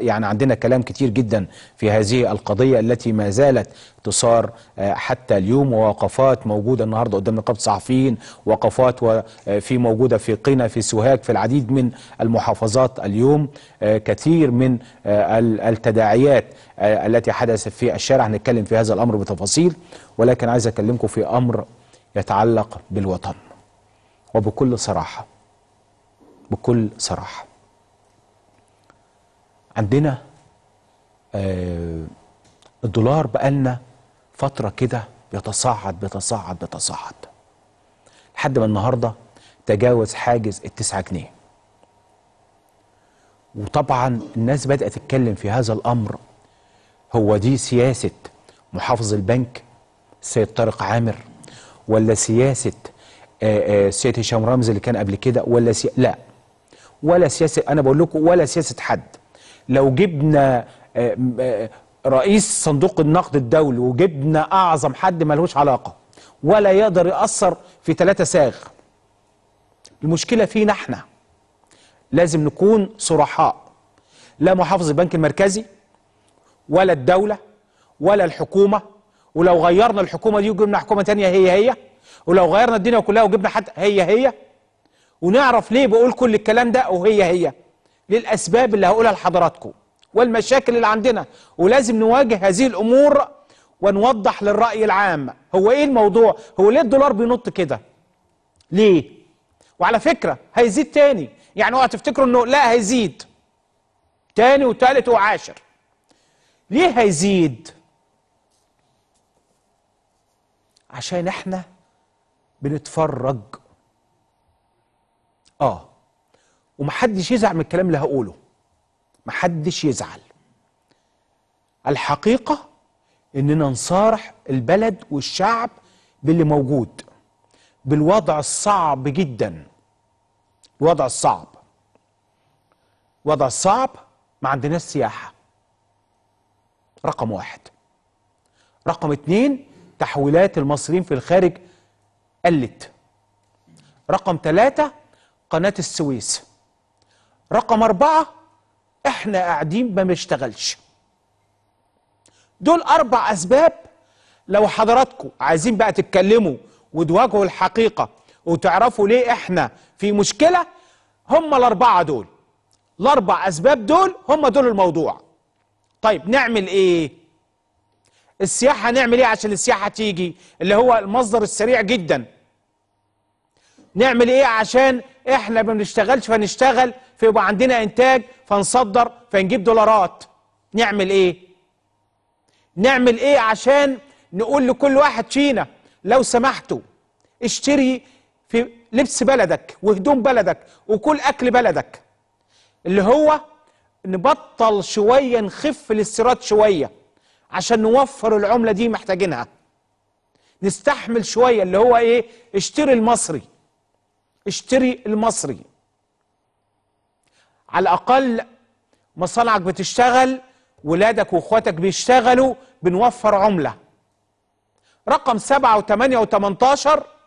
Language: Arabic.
يعني عندنا كلام كتير جدا في هذه القضية التي ما زالت تصار آه، حتى اليوم ووقفات موجودة النهاردة قدام نقابة الصحفيين وقفات آه، في موجودة في قنا في سوهاج في العديد من المحافظات اليوم آه، كثير من التداعيات التي حدثت في الشارع هنتكلم في هذا الأمر بتفاصيل ولكن عايز أكلمكم في أمر يتعلق بالوطن وبكل صراحة بكل صراحة عندنا آه، الدولار بقالنا فترة كده بيتصاعد بيتصاعد بيتصاعد لحد ما النهاردة تجاوز حاجز التسعة جنيه وطبعا الناس بدأت تتكلم في هذا الأمر هو دي سياسة محافظ البنك السيد طارق عامر ولا سياسة آه، آه، السيد هشام رمزي اللي كان قبل كده ولا سي... لا ولا سياسة أنا بقول لكم ولا سياسة حد لو جبنا آه، آه، رئيس صندوق النقد الدولي وجبنا اعظم حد ملهوش علاقه ولا يقدر ياثر في ثلاثه ساغ المشكله فينا احنا لازم نكون صرحاء لا محافظ البنك المركزي ولا الدوله ولا الحكومه ولو غيرنا الحكومه دي وجبنا حكومه تانية هي هي ولو غيرنا الدنيا كلها وجبنا حد هي هي ونعرف ليه بقول كل الكلام ده وهي هي للأسباب اللي هقولها لحضراتكم والمشاكل اللي عندنا ولازم نواجه هذه الأمور ونوضح للرأي العام هو إيه الموضوع هو ليه الدولار بينط كده ليه وعلى فكرة هيزيد تاني يعني اوعى تفتكروا انه لا هيزيد تاني وتالت وعاشر ليه هيزيد عشان احنا بنتفرج اه ومحدش يزعل من الكلام اللي هقوله محدش يزعل الحقيقة إننا نصارح البلد والشعب باللي موجود بالوضع الصعب جدا الوضع الصعب وضع صعب ما عندناش سياحة رقم واحد رقم اتنين تحويلات المصريين في الخارج قلت رقم ثلاثة قناة السويس رقم أربعة إحنا قاعدين ما بنشتغلش دول أربع أسباب لو حضراتكم عايزين بقى تتكلموا وتواجهوا الحقيقة وتعرفوا ليه إحنا في مشكلة هم الأربعة دول الأربع أسباب دول هم دول الموضوع طيب نعمل إيه؟ السياحة نعمل إيه عشان السياحة تيجي اللي هو المصدر السريع جداً نعمل ايه عشان احنا ما بنشتغلش فنشتغل فيبقى عندنا انتاج فنصدر فنجيب دولارات نعمل ايه نعمل ايه عشان نقول لكل واحد فينا لو سمحتوا اشتري في لبس بلدك وهدوم بلدك وكل اكل بلدك اللي هو نبطل شويه نخف الاستيراد شويه عشان نوفر العمله دي محتاجينها نستحمل شويه اللي هو ايه اشتري المصري اشتري المصري على الاقل مصانعك بتشتغل ولادك واخواتك بيشتغلوا بنوفر عمله رقم سبعة وثمانية وثمانتاشر